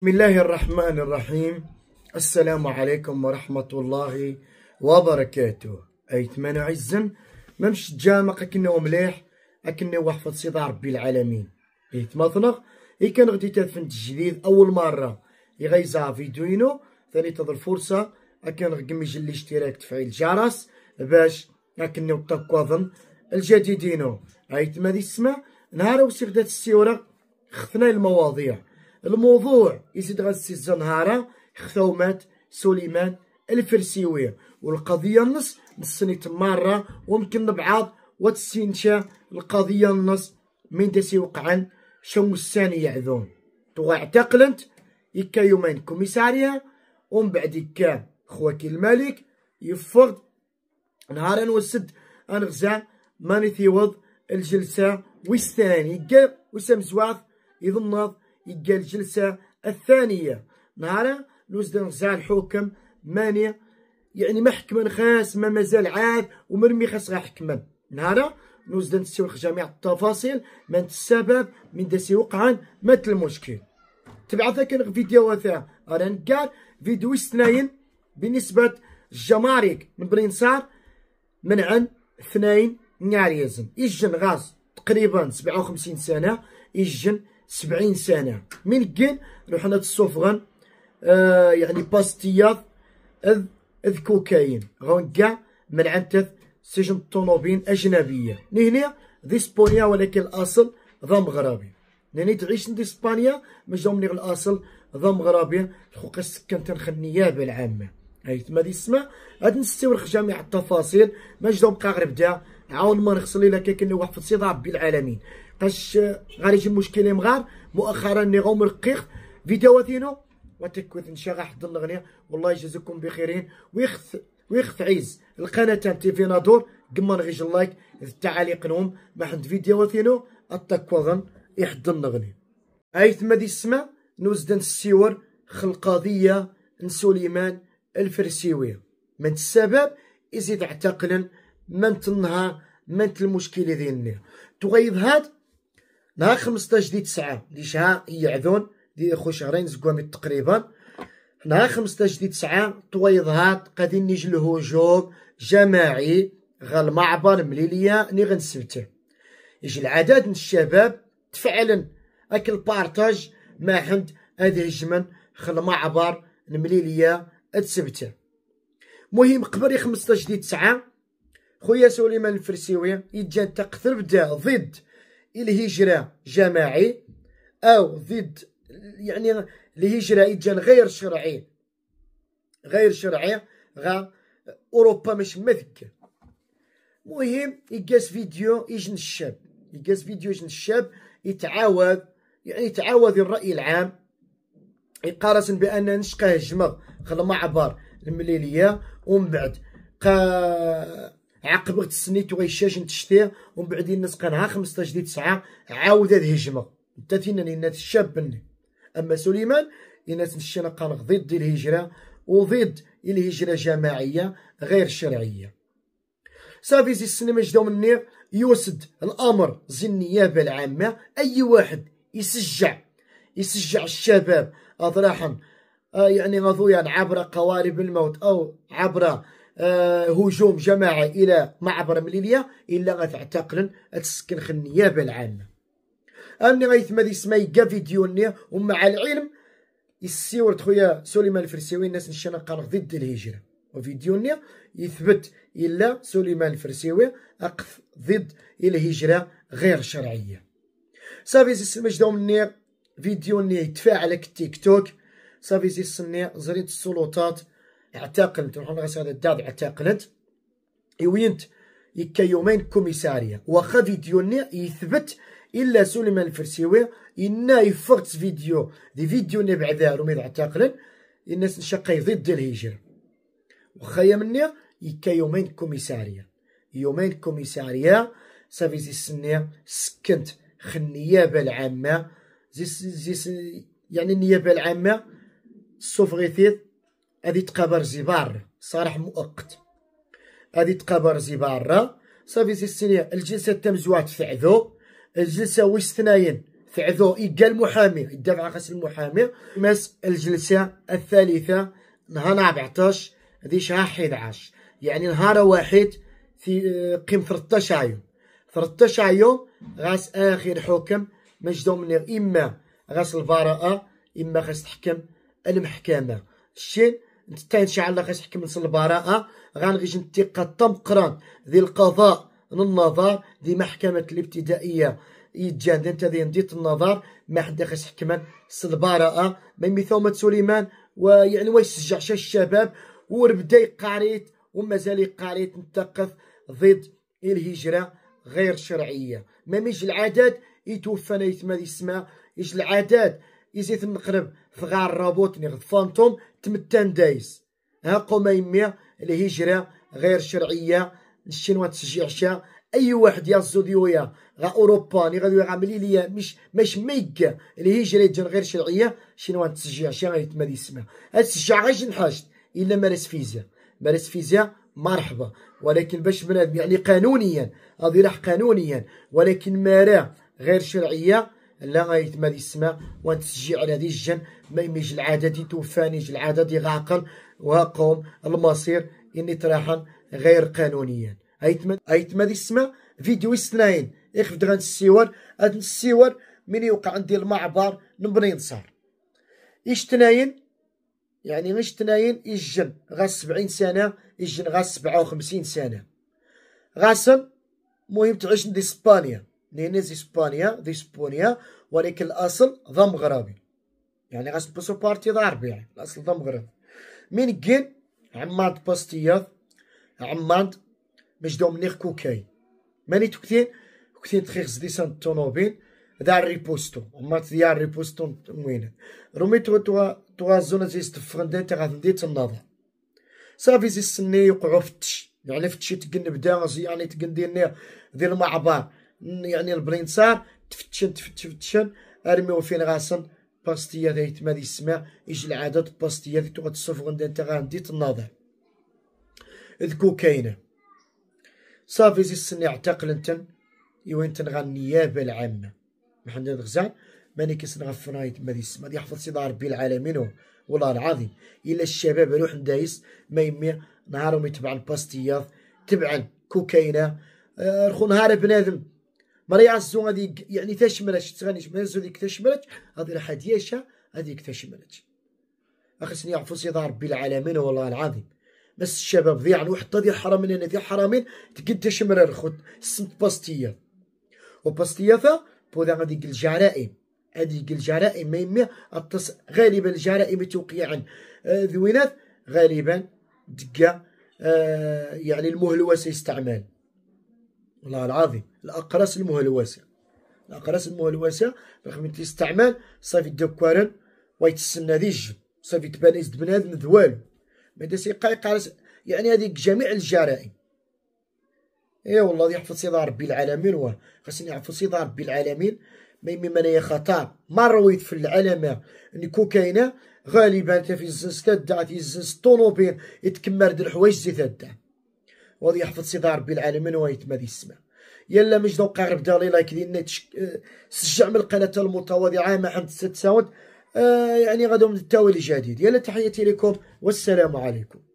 بسم الله الرحمن الرحيم السلام عليكم ورحمة الله وبركاته أيتمان عزا ممش جامق كنا ومليح أكنا وحفظ سيدة ربي العالمين إيتماثنا إي كان غدي تدفنت تجديد أول مرة يغيزا فيديوينو ثاني تضل فرصة أكن غمي جلي اشتراك تفعيل الجرس باش أكنا وتكوظن الجديدينو أيتما دي نهار وسيغدات السيورة خفنا المواضيع الموضوع يزيد غادي الزنهاره خثاو مات سليمان الفرسيوية والقضيه النص نصني تماره ويمكن بعض وتسينشا القضيه النص من داسي وقعا شو الثاني يعذون تغا اعتقلنت يكا يومين كوميساريا ومن بعد يكا خواكي الملك يفرض نهارا وسد انغزا ماني ثيوض الجلسه ويستاني يكا وسام زواث يظن يقال الجلسة الثانية نهارا نوزد نغزع الحكم ماني يعني محكما خاص ما مازال عاد ومرمي خاص غا حكما نهارا نوزد نسيوخ جميع التفاصيل من السبب من داسي وقعا مات المشكل تبع ذاك فيديو ثا انا نقال فيديو اثنين بالنسبة الجمارك من برينصار من عن اثنين ناريزن اجن غاز تقريبا سبعة وخمسين سنة اجن 70 سنه من كان رحنا الصوفغان آه يعني باستيات اذ اذ كوكايين غون كاع من عنتث سجن الطونوبيل اجنبيه نهنا ذي اسبانيا ولكن الاصل ذا مغربي لاني تعيش ندي اسبانيا مجدوم نيغ الاصل ذا مغربي خوك السكن تنخل النيابه العامه ايتما ذي السماء غاد نستورخ جميع التفاصيل مجدوم قاغرب دا عاون ما نغسل الا اللي واحد في ربي العالمين باش يجي مشكل مغار مؤخرا ني غومر قيق فيديوهاتينو وتكوث الله حد الاغنيه والله يجازيكم بخيرين ويخث ويخث عيز القناه تاع تي في نادور كما نغيج اللايك التعليق نوم ما حد فيديوهاتينو وغن يحد الاغنيه هاي ثما دي السما نوزدن السيور خلقاضيه نسوليمان الفرسيويه من السبب يزيد اعتقلا من تنها من المشكله ديالنا تغيب هاد نهار 15 دي 9 اللي شها هي عذون دي خو شهرين زكوامي تقريبا نهار 15 دي 9 طويضات غادي نجي لهجوم جماعي غا المعبر مليليا ني غنسبته يجي العدد من الشباب تفعلا اكل بارتاج ما حمد هذه هجمن خ المعبر المليلية تسبته مهم قبري 15 دي 9 خويا سليمان الفرسيوي يتجا تقثر بدا ضد الهجرة جماعي أو ضد يعني الهجرة إذا غير شرعي غير شرعي غا أوروبا مش مذكة مهم يقاس فيديو إجن الشاب يقاس فيديو إجن الشاب يتعاود يعني يتعاود الرأي العام يقارن بأن نشقه هجمة خلا معبر المليلية ومن بعد قا عقب تسنيت وغيشاش نتشتيه ومن بعد الناس ها 15 ديال 9 عاود هاد هجمه انت تينا الناس شابني اما سليمان الناس نشتينا قال ضد الهجره وضد الهجره جماعيه غير شرعيه صافي زي ما جداو مني يوسد الامر زي النيابه العامه اي واحد يسجع يسجع الشباب اطراحا آه، يعني غضويا عبر قوارب الموت او عبر آه، هجوم جماعي الى معبر مليليه الا غتعتقلن تسكن النيابه العامه اني غيث ما سماي كا فيديوني ومع العلم السيور خويا سليمان الفرسيوي الناس نشينا قال ضد الهجره وفيديوني يثبت الا سليمان الفرسيوي اقف ضد الهجره غير شرعيه صافي زي سمجدو مني فيديوني يتفاعلك تيك توك صافي زي السني زريت السلطات اعتقلت محمد هذا الداد اعتقلت وينت يكا يومين كوميساريا واخا فيديو يثبت الا سليمان الفرسيوي إنا يفرت فيديو دي فيديو ني بعذار ومي اعتقلن الناس نشقي ضد الهجر وخايا مني يكا يومين كوميساريا يومين كوميساريا صافي زي السنية سكنت خ النيابة العامة زي زي يعني النيابة العامة سوفغيتيت هذه تقبر زبار صالح مؤقت هذه تقبر زبار صافي السنية الجلسة تم زوات فعذو الجلسة ويس اثنين فعذو إيقا المحامي الدفع خاص المحامي مس الجلسة الثالثة نهار 14 هذه شهر 11 يعني نهار واحد في آه، قيم 13 يوم 13 يوم غاس آخر حكم مجدو من إما غاس البراءة إما غاس تحكم المحكمة الشين انت حتى ان شاء الله غتحكم نص البراءه غنغيج الثقه تمقران ديال القضاء للنظر دي محكمه الابتدائيه يتجان انت دي نديت النظر ما حدا غتحكما نص البراءه ما ميثومة سليمان ويعني واش شجع الشباب وربدا يقاريت ومازال يقاريت نتقف ضد الهجره غير شرعيه ما ميج العدد يتوفى نيت ما يسمى يجي العدد يزيد نقرب في غار الروبوت ني فانتوم تمتان دايس ها قوما يمي الهجره غير شرعيه الشنوا تشجيعشا اي واحد يا زوديويا غا اوروبا ني غادي غا مليليا مش مش ميك الهجره جن غير شرعيه شينوا شنوا تشجيعشا غيتمادي يسمع تشجع غير نحاجت الا مارس فيزا مارس فيزا مرحبا ولكن باش بنادم يعني قانونيا هذه راح قانونيا ولكن مارا غير شرعيه لا غايت مالي السماء ونتسجي على هذه الجن ما يميج العادة دي توفاني العادة دي غعقل وقوم المصير إني طراحا غير قانونيا مالي السماء فيديو اثنين يخفض دغان السيور هاد السيور من يوقع عندي المعبر نبني نصار ايش تناين يعني غيش تناين يجن غا سبعين سنة يجن غا سبعة وخمسين سنة غاسم مهم تعيش دي اسبانيا نينيز اسبانيا دي اسبانيا ولكن الاصل ذا مغربي يعني غتبوسو بارتي ذا عربي يعني الاصل ذا مغربي من كين عماد باستياض عماد دوم نيخ كوكاي ماني توكتين كتين تخيخ دي سان طونوبيل دا ريبوستو عماد ذي ريبوستو موين روميتو توا توا زونا زي ستفغن دي غادي دي تنظر صافي زي السني يوقعو فتش يعني فتشي تقن بدا يعني تقن ديال المعبر يعني البرينصار تفتشن تفتشن تفتشن ارميو فين غاسن باستيا ذا يتما ذي السماء يجي العدد باستيا ذي تقعد تصرف غندا انت غاندي تناضر ذكو كاينه صافي زي السن يعتقل انت يوين تنغى النيابه العامه محمد الغزال ماني كيسن غفنا يتما ذي السماء يحفظ سيدي ربي العالمين والله العظيم الا الشباب روح ندايس ما يمي نهارهم يتبع الباستيات تبعا كوكاينه آه نهار بنادم مريعزو غادي يعني تشملت تغنيش مازو ديك تشملت هذه راح دياشا هذيك تشملت اخصني يعفو سيدي ربي العالمين والله العظيم بس الشباب ضيع وحتى ديال حرامين انا ديال حرامين تقد تشمر الخوت سمت باستيا وباستيا فا بودا غادي الجرائم يقل الجرائم ما التص غالبا الجرائم توقيعا عن آه، ذوينات غالبا دقا آه يعني المهلوسه يستعمل والله العظيم الأقراص المها الواسع الأقراص المها الواسع رغم الاستعمال صافي كوارن ويتسنى ذي الجب صافي تبان يزد بنادم ذوالو مادا سيقع قارس يعني هذيك جميع الجرائم اي والله يحفظ سيدي ربي العالمين واه خاصني يحفظ سيدي ربي العالمين ما يمي انا خطاب ما رويت في العلامة ان كوكاينة غالبا في الزنس في الزنس طونوبيل يتكمر د الحوايج زي تدعت وغادي يحفظ سيدي ربي العالمين ويتمادي السماء يلا مجد وقارب دالي لايك ديالنا آه، سجع من القناه المتواضعه مع عند ست ساوند آه يعني غادي نتاول الجديد يلا تحياتي لكم والسلام عليكم